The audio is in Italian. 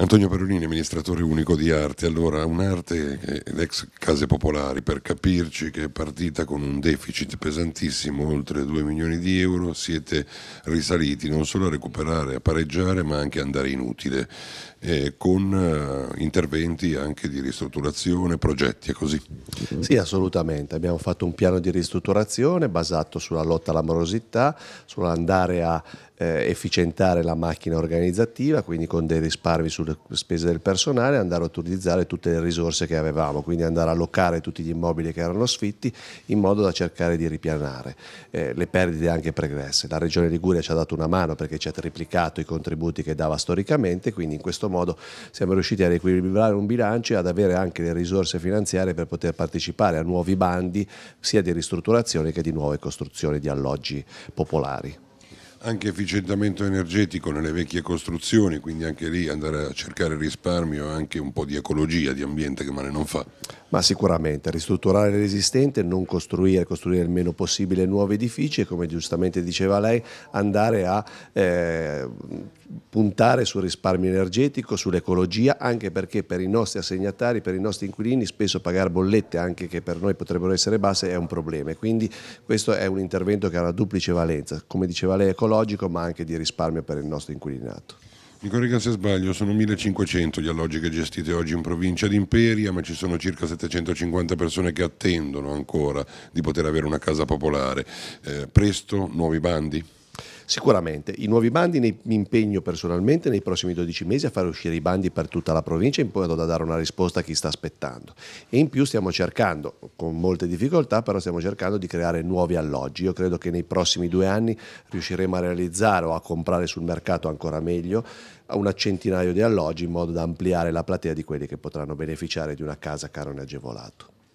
Antonio Perolini, amministratore unico di arte. Allora, un'arte ed ex case popolari, per capirci, che è partita con un deficit pesantissimo, oltre 2 milioni di euro, siete risaliti non solo a recuperare, a pareggiare, ma anche a andare inutile, eh, con eh, interventi anche di ristrutturazione, progetti e così. Sì, assolutamente. Abbiamo fatto un piano di ristrutturazione basato sulla lotta alla morosità, sull'andare a eh, efficientare la macchina organizzativa, quindi con dei risparmi sulle spese del personale, andare a utilizzare tutte le risorse che avevamo, quindi andare a locare tutti gli immobili che erano sfitti in modo da cercare di ripianare eh, le perdite anche pregresse. La Regione Liguria ci ha dato una mano perché ci ha triplicato i contributi che dava storicamente, quindi in questo modo siamo riusciti a riequilibrare un bilancio e ad avere anche le risorse finanziarie per poter partecipare a nuovi bandi sia di ristrutturazione che di nuove costruzioni di alloggi popolari anche efficientamento energetico nelle vecchie costruzioni, quindi anche lì andare a cercare risparmio e anche un po' di ecologia, di ambiente che male non fa. Ma sicuramente ristrutturare l'esistente, non costruire, costruire il meno possibile nuovi edifici e come giustamente diceva lei andare a eh, puntare sul risparmio energetico, sull'ecologia, anche perché per i nostri assegnatari, per i nostri inquilini, spesso pagare bollette, anche che per noi potrebbero essere basse, è un problema. Quindi questo è un intervento che ha una duplice valenza, come diceva lei, ecologico, ma anche di risparmio per il nostro inquilinato. Mi corregga se sbaglio, sono 1500 gli alloggi che gestite oggi in provincia di Imperia, ma ci sono circa 750 persone che attendono ancora di poter avere una casa popolare. Eh, presto nuovi bandi? Sicuramente i nuovi bandi nei, mi impegno personalmente nei prossimi 12 mesi a fare uscire i bandi per tutta la provincia in modo da dare una risposta a chi sta aspettando. E in più stiamo cercando, con molte difficoltà, però stiamo cercando di creare nuovi alloggi. Io credo che nei prossimi due anni riusciremo a realizzare o a comprare sul mercato ancora meglio un centinaio di alloggi in modo da ampliare la platea di quelli che potranno beneficiare di una casa carone agevolato.